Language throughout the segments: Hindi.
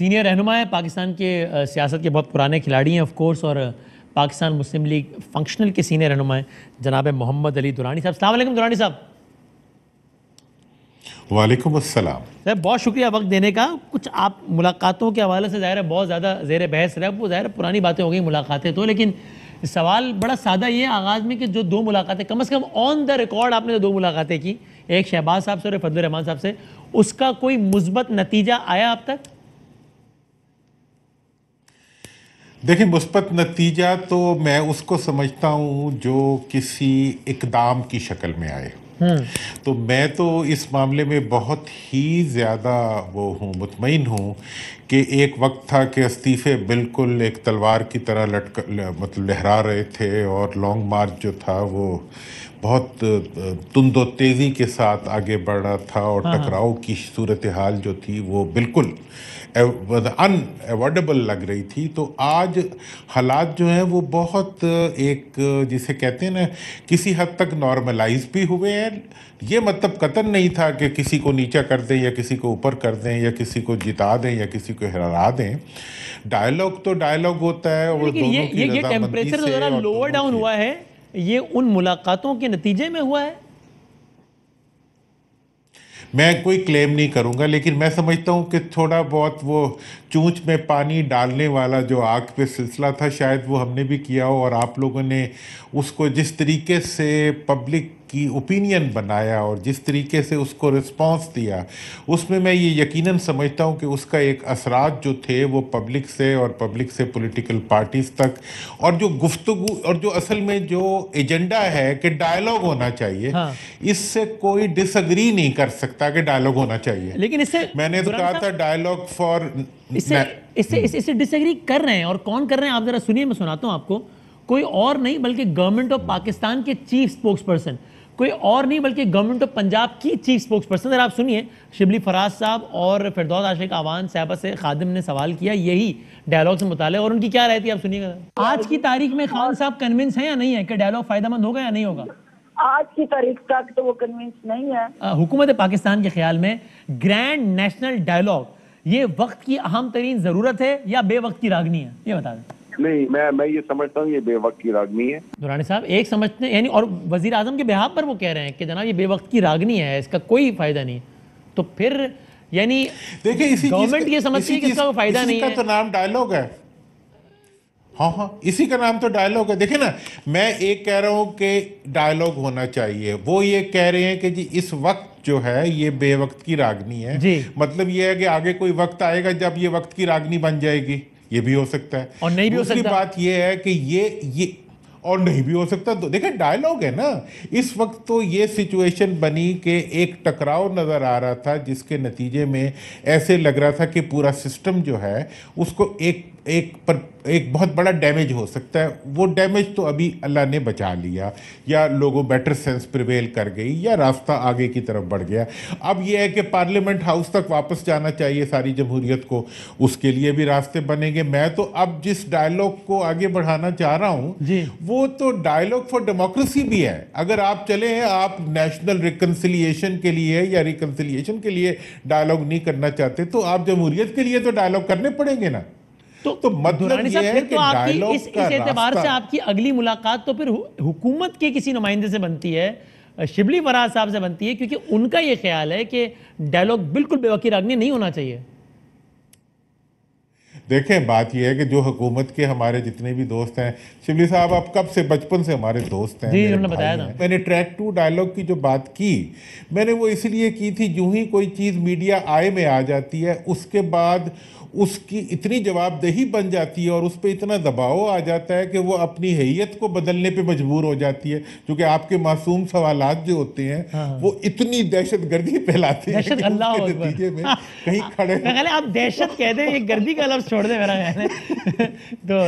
सीनियर रहनुमा है पाकिस्तान के सियासत के बहुत पुराने खिलाड़ी हैं ऑफकोर्स और पाकिस्तान मुस्लिम लीग फंक्शनल के सीनियर रहनुमा हैं जनाब मोहम्मद अली दुरानी साहब सलाम दुरानी साहब वालेकुम अस्सलाम सर बहुत शुक्रिया वक्त देने का कुछ आप मुलाकातों के हवाले से ज़ाहिर है बहुत ज़्यादा जेर बहस रहे वो ज़ाहिर पुरानी बातें हो गई मुलाकातें तो लेकिन सवाल बड़ा सादा ये आगाज़ में कि जो दो मुलाकातें कम अज़ कम ऑन द रिकॉर्ड आपने जो दो मुलाकातें की एक शहबाज साहब से और फजल रहमान साहब से उसका कोई मुस्बत नतीजा आया अब तक देखिए मुस्बत नतीजा तो मैं उसको समझता हूँ जो किसी इकदाम की शक्ल में आए हम्म। तो मैं तो इस मामले में बहुत ही ज़्यादा वो हूँ मुतमिन हूँ कि एक वक्त था कि इस्तीफ़े बिल्कुल एक तलवार की तरह लटक मतलब लहरा रहे थे और लॉन्ग मार्च जो था वो बहुत तुंदो तेज़ी के साथ आगे बढ़ रहा था और हाँ, हाँ। टकराव की सूरत हाल जो थी वो बिल्कुल अन अनएवॉर्डेबल लग रही थी तो आज हालात जो हैं वो बहुत एक जिसे कहते हैं ना किसी हद तक नॉर्मलाइज भी हुए हैं ये मतलब कतन नहीं था कि किसी को नीचा कर दें या किसी को ऊपर कर दें या किसी को जिता दें या किसी को हरा दें डायलॉग तो डायलॉग होता है और दोनों ये, की ये, ये टेम्परेचर जरा लोअर डाउन हुआ है ये उन मुलाकातों के नतीजे में हुआ है मैं कोई क्लेम नहीं करूंगा लेकिन मैं समझता हूं कि थोड़ा बहुत वो चूँच में पानी डालने वाला जो आग पे सिलसिला था शायद वो हमने भी किया हो और आप लोगों ने उसको जिस तरीके से पब्लिक की ओपिनियन बनाया और जिस तरीके से उसको रिस्पांस दिया उसमें मैं ये यकीनन समझता हूँ कि उसका एक असरात जो थे वो पब्लिक से और पब्लिक से पॉलिटिकल पार्टीज तक और जो गुफ्तु और जो असल में जो एजेंडा है कि डायलॉग होना चाहिए हाँ। इससे कोई डिसअग्री नहीं कर सकता कि डायलॉग होना चाहिए लेकिन इससे मैंने तो कहा था डायलॉग फॉर इससे इससे हम्म। इससे डिसएग्री कर रहे हैं और कौन कर रहे हैं आप जरा सुनिए मैं सुनाता हूँ आपको कोई और नहीं बल्कि गवर्नमेंट ऑफ पाकिस्तान के चीफ स्पोक्स पर्सन कोई और नहीं बल्कि गवर्नमेंट ऑफ पंजाब की चीफ स्पोक्स पर्सन आप सुनिए शिबली फराज साहब और फिरदौस आशिक आवान साहबा से खादिम ने सवाल किया यही डायलॉग से मुताल और उनकी क्या रहती है आप सुनिएगा आज की तारीख में खान साहब कन्विंस है या नहीं है कि डायलॉग फायदा होगा या नहीं होगा आज की तारीख तक तो वो कन्विंस नहीं है हुकूमत पाकिस्तान के ख्याल में ग्रैंड नेशनल डायलॉग ये वक्त की अहम तरीन जरूरत है या वक्त की रागनी है ये बता दें नहीं मैं मैं ये समझता हूँ ये बेवक्त की रागनी है दुरानी साहब एक समझते हैं यानी और वजीर आजम के बेहाब पर वो कह रहे हैं कि जनाब ये बेवक की रागनी है इसका कोई फायदा नहीं तो फिर यानी देखिए इसी गवर्नमेंट ये समझती है कि इसका फायदा नहीं है तो नाम डायलॉग है हाँ हाँ इसी का नाम तो डायलॉग है देखे ना मैं एक कह रहा हूँ कि डायलॉग होना चाहिए वो ये कह रहे हैं कि जी इस वक्त जो है ये बेवक्त की रागनी है मतलब ये है कि आगे कोई वक्त आएगा जब ये वक्त की रागनी बन जाएगी ये भी हो सकता है और नहीं भी हो सकता बात यह है कि ये ये और नहीं भी हो सकता तो देखिए डायलॉग है ना इस वक्त तो ये सिचुएशन बनी कि एक टकराव नज़र आ रहा था जिसके नतीजे में ऐसे लग रहा था कि पूरा सिस्टम जो है उसको एक एक पर एक बहुत बड़ा डैमेज हो सकता है वो डैमेज तो अभी अल्लाह ने बचा लिया या लोगों बेटर सेंस प्रिवेल कर गई या रास्ता आगे की तरफ बढ़ गया अब यह है कि पार्लियामेंट हाउस तक वापस जाना चाहिए सारी जमहूरियत को उसके लिए भी रास्ते बनेंगे मैं तो अब जिस डायलॉग को आगे बढ़ाना चाह रहा हूँ वो तो डायलॉग फॉर डेमोक्रेसी भी है अगर आप चले हैं आप नेशनल रिकनसिलियेशन के लिए या रिकनसिलियेशन के लिए डायलॉग नहीं करना चाहते तो आप जमहूरियत के लिए तो डायलॉग करने पड़ेंगे ना तो, तो मतलब ये है तो कि तो आपकी इस, इस एतबार से आपकी अगली मुलाकात तो फिर हुकूमत के किसी नुमाइंदे से बनती है शिबली फराज साहब से बनती है क्योंकि उनका ये ख्याल है कि डायलॉग बिल्कुल बेवकी रागनी नहीं होना चाहिए देखें बात यह है कि जो हुकूमत के हमारे जितने भी दोस्त हैं शिवली साहब आप कब से बचपन से हमारे दोस्त हैं जी बताया था मैंने ट्रैक टू डायलॉग की जो बात की मैंने वो इसलिए की थी जो ही कोई चीज़ मीडिया आय में आ जाती है उसके बाद उसकी इतनी जवाबदेही बन जाती है और उस पर इतना दबाव आ जाता है कि वो अपनी हैयत को बदलने पे मजबूर हो जाती है क्योंकि आपके मासूम सवाल जो होते हैं हाँ। वो इतनी दहशत गर्दी फैलाते हैं नतीजे में कहीं हाँ। खड़े आप दहशत कह दें गर्दी का लफ्ज छोड़ दे मेरा तो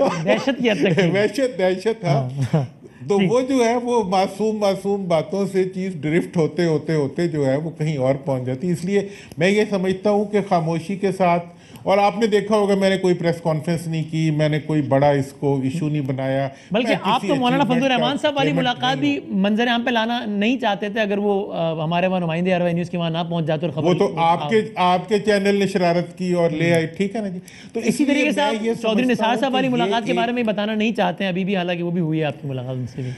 दहशत दहशत दहशत हाँ, हाँ। तो वो जो है वो मासूम मासूम बातों से चीज़ ड्रिफ्ट होते होते होते जो है वो कहीं और पहुंच जाती इसलिए मैं ये समझता हूँ कि खामोशी के साथ और आपने देखा होगा मैंने कोई प्रेस कॉन्फ्रेंस नहीं की मैंने कोई बड़ा इसको इशू नहीं बनाया बल्कि आप तो मौलाना फजल रहमान साहब वाली मुलाकात भी मंजर आम पे लाना नहीं चाहते थे अगर वो हमारे वहाँ नुमाइंदे अरवा न्यूज़ के वहाँ ना पहुँच जाते वो तो आपके आपके चैनल ने शरारत की और ले हम्म। आई ठीक है ना जी तो इसी तरीके से आप चौधरी निसार साहब वाली मुलाकात के बारे में बताना नहीं चाहते हैं अभी भी हालांकि वो भी हुई है आपकी मुलाकात उनसे भी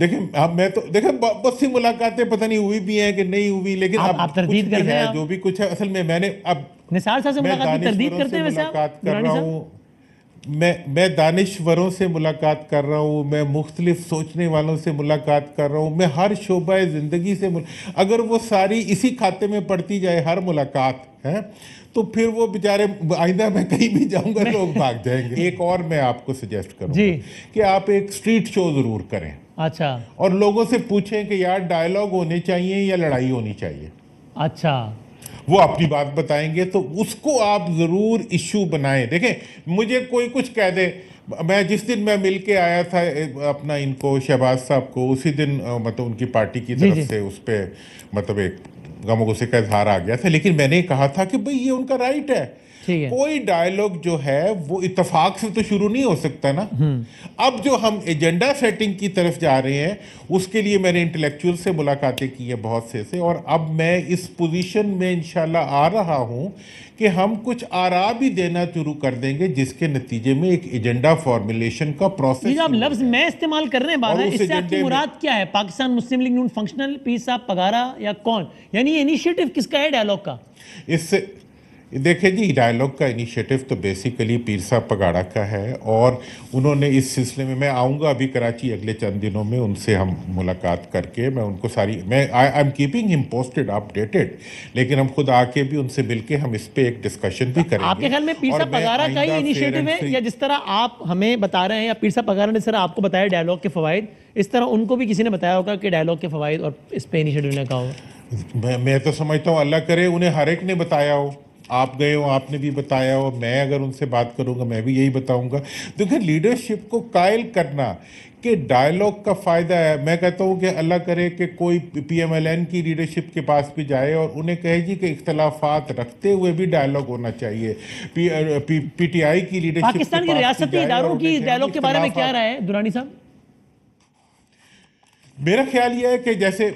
देखें अब मैं तो देखें बहुत सी मुलाकातें पता नहीं हुई भी हैं कि नहीं हुई लेकिन आप, आप आप तरदीद कर रहे हैं जो भी कुछ है असल में मैंने अब निसार साहब से मुलाकात तरदीद करते हैं वैसे कर रहा हूँ मैं मैं दानिश्वरों से मुलाकात कर रहा हूँ मैं मुख्तलिफ सोचने वालों से मुलाकात कर रहा हूँ मैं हर शोबा ज़िंदगी से अगर वो सारी इसी खाते में पड़ती जाए हर मुलाकात है तो फिर वो बेचारे आइंदा मैं कहीं भी जाऊंगा लोग भाग जाएंगे एक और मैं आपको सजेस्ट करूँगा कि आप एक स्ट्रीट शो ज़रूर करें अच्छा और लोगों से पूछें कि यार डायलॉग होने चाहिए या लड़ाई होनी चाहिए अच्छा वो अपनी बात बताएंगे तो उसको आप ज़रूर इश्यू बनाएं देखें मुझे कोई कुछ कह दे मैं जिस दिन मैं मिल के आया था अपना इनको शहबाज साहब को उसी दिन मतलब उनकी पार्टी की तरफ से उस पर मतलब एक गम गुस्से का इजहार आ गया था लेकिन मैंने कहा था कि भाई ये उनका राइट है कोई डायलॉग जो है वो इतफाक से तो शुरू नहीं हो सकता ना हम्म। अब जो हम एजेंडा सेटिंग की तरफ जा रहे हैं उसके लिए मैंने इंटेलेक्चुअल से मुलाकातें की है बहुत से से और अब मैं इस पोजीशन में इंशाल्लाह आ रहा हूँ कि हम कुछ आरा भी देना शुरू कर देंगे जिसके नतीजे में एक एजेंडा फॉर्मुलेशन का प्रोसेस आप लफ्ज मैं इस्तेमाल कर रहे हैं इससे आपकी मुराद क्या है पाकिस्तान मुस्लिम लीग फंक्शनल पीस आप पगारा या कौन यानी इनिशिएटिव किसका है डायलॉग का इससे देखिए जी डायलॉग का इनिशिएटिव तो बेसिकली पीरसा पगाड़ा का है और उन्होंने इस सिलसिले में मैं आऊँगा अभी कराची अगले चंद दिनों में उनसे हम मुलाकात करके मैं उनको सारी मैं I am keeping him posted updated लेकिन हम खुद आके भी उनसे मिल हम इस पर एक डिस्कशन भी करेंगे आपके ख्याल में पीरसा पगारा का ही इनिशिएटिव है या जिस तरह आप हमें बता रहे हैं या पीरसा पगारा ने सर आपको बताया डायलॉग के फ़वाद इस तरह उनको भी किसी ने बताया होगा कि डायलॉग के फ़वाद और इस पर इनिशिएटिव ने कहा मैं मैं तो समझता हूँ अल्लाह करे उन्हें हर एक ने बताया हो आप गए हो आपने भी बताया हो मैं अगर उनसे बात करूंगा मैं भी यही बताऊंगा देखिए तो लीडरशिप को कायल करना कि डायलॉग का फ़ायदा है मैं कहता हूँ कि अल्लाह करे कि कोई पीएमएलएन की लीडरशिप के पास भी जाए और उन्हें कहे जी कि इख्तलाफात रखते हुए भी डायलॉग होना चाहिए पी, पी, पी, पी की लीडरशिप पाकिस्तान के रियासती इदारों की डायलॉग के बारे में क्या राय है दुरानी साहब मेरा ख्याल ये है कि जैसे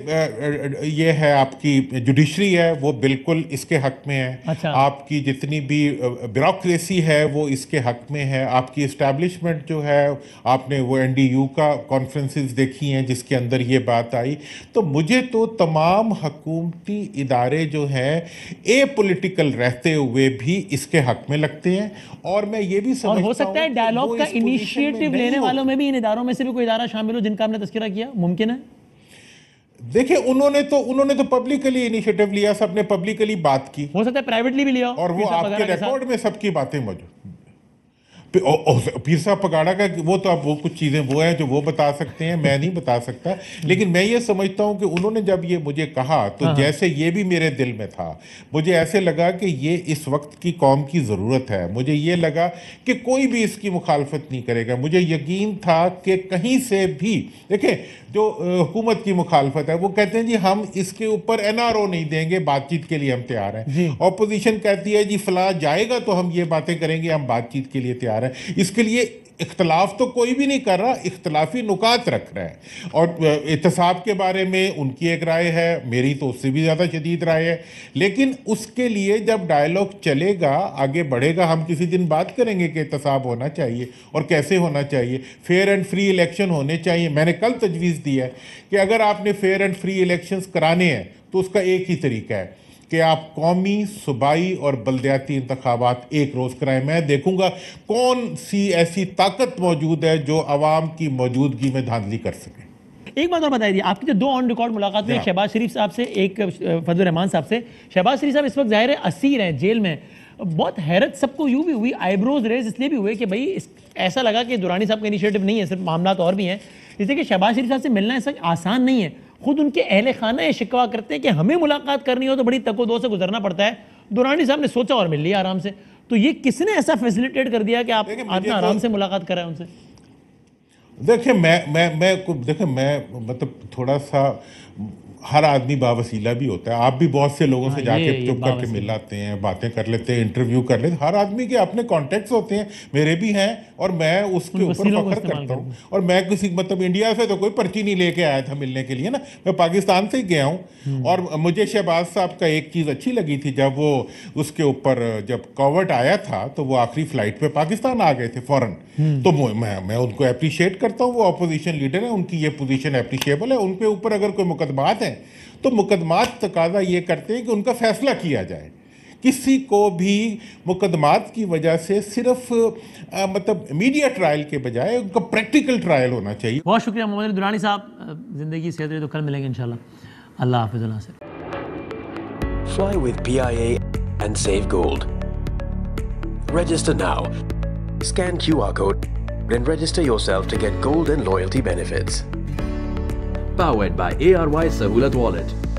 ये है आपकी जुडिशरी है वो बिल्कुल इसके हक में है अच्छा। आपकी जितनी भी ब्यूरोसी है वो इसके हक में है आपकी इस्टेब्लिशमेंट जो है आपने वो यू का कॉन्फ्रेंसिस देखी हैं जिसके अंदर ये बात आई तो मुझे तो तमाम हकूमती इदारे जो हैं ए पोलिटिकल रहते हुए भी इसके हक में लगते हैं और मैं ये भी समझ हो सकता है डायलॉग का इनिशिएटिव लेने वालों में भी इन इदारों में से भी कोई इदारा शामिल हो जिनका हमने तस्करा किया मुमकिन है देखिए उन्होंने तो उन्होंने तो पब्लिकली इनिशिएटिव लिया सबने पब्लिकली बात की हो सकता है प्राइवेटली भी लिया और वो आपके रिकॉर्ड में सबकी बातें मौजूद पीर साहब पगाड़ा का वो तो आप वो कुछ चीज़ें वो हैं जो वो बता सकते हैं मैं नहीं बता सकता लेकिन मैं ये समझता हूँ कि उन्होंने जब ये मुझे कहा तो हाँ। जैसे ये भी मेरे दिल में था मुझे ऐसे लगा कि ये इस वक्त की कौम की ज़रूरत है मुझे ये लगा कि कोई भी इसकी मुखालफत नहीं करेगा मुझे यकीन था कि कहीं से भी देखें जो हुकूमत की मुखालफत है वो कहते हैं जी हम इसके ऊपर एन नहीं देंगे बातचीत के लिए हम तैयार हैं अपोजिशन कहती है जी फला जाएगा तो हम ये बातें करेंगे हम बातचीत के लिए तैयार रहा है इसके लिए इख्तलाफ तो कोई भी नहीं कर रहा इख्तलाफी नुकात रख रहा है और एहतसाब के बारे में उनकी एक राय है मेरी तो उससे भी ज़्यादा शदीद राय है लेकिन उसके लिए जब डायलॉग चलेगा आगे बढ़ेगा हम किसी दिन बात करेंगे कि एहतसाब होना चाहिए और कैसे होना चाहिए फेयर एंड फ्री इलेक्शन होने चाहिए मैंने कल तजवीज़ दी है कि अगर आपने फेयर एंड फ्री इलेक्शन कराने हैं तो उसका एक ही तरीका है कि आप कौमी सूबाई और बलदयाती इंतबात एक रोज़ कराएं मैं देखूंगा कौन सी ऐसी ताकत मौजूद है जो आवाम की मौजूदगी में धांधली कर सके एक बात और बताइए आपकी जो दो ऑन रिकॉर्ड मुलाकात हुई हाँ। शहबाज शरीफ साहब से एक फजल रहमान साहब से शहबाज शरीफ साहब इस वक्त ज़ाहिर है असीर हैं जेल में बहुत हैरत सबको यूँ भी हुई आईब्रोज रेज इसलिए भी हुए कि भाई ऐसा लगा कि दुरानी साहब का इनिशिएटिव नहीं है सिर्फ मामला तो और भी हैं इसलिए कि शहबाज शरीफ साहब से मिलना ऐसा आसान नहीं है खुद उनके अहल खाना शिकवा करते हैं कि हमें मुलाकात करनी हो तो बड़ी तकोदो से गुजरना पड़ता है दुरानी साहब ने सोचा और मिल लिया आराम से तो ये किसने ऐसा फैसिलिटेट कर दिया कि आप आदमी आराम तो से मुलाकात कराए उनसे देखिए मैं मैं मैं देखिए मैं मतलब थोड़ा सा हर आदमी बावसीला भी होता है आप भी बहुत से लोगों से हाँ, जाके चुप करके मिल आते हैं बातें कर लेते हैं इंटरव्यू कर लेते हैं हर आदमी के अपने कॉन्टेक्ट होते हैं मेरे भी हैं और मैं उसके ऊपर फखर करता हूँ और मैं किसी मतलब इंडिया से तो कोई पर्ची नहीं लेके आया था मिलने के लिए ना मैं पाकिस्तान से ही गया हूँ हम्म। और मुझे शहबाज साहब का एक चीज़ अच्छी लगी थी जब वो उसके ऊपर जब कॉवर्ट आया था तो वो आखिरी फ्लाइट पर पाकिस्तान आ गए थे फौरन हम्म। तो मैं मैं उनको अप्रिशिएट करता हूँ वो अपोजिशन लीडर है उनकी ये पोजिशन अप्रिशिएबल है उनके ऊपर अगर कोई मुकदमात है हैं तो मुकदमात तकाजा ये करते हैं कि उनका फ़ैसला किया जाए किसी को भी मुकदमात की वजह से सिर्फ आ, मतलब मीडिया ट्रायल के बजाय उनका प्रैक्टिकल ट्रायल होना चाहिए बहुत शुक्रिया मोहम्मद दुरानी साहब ज़िंदगी सेहत तो कल मिलेंगे इन अल्लाह हाफिज़ से Fly with PIA and save gold. Register now. Scan QR code and register yourself to get gold and loyalty benefits. powered by ARY Sahulat Wallet.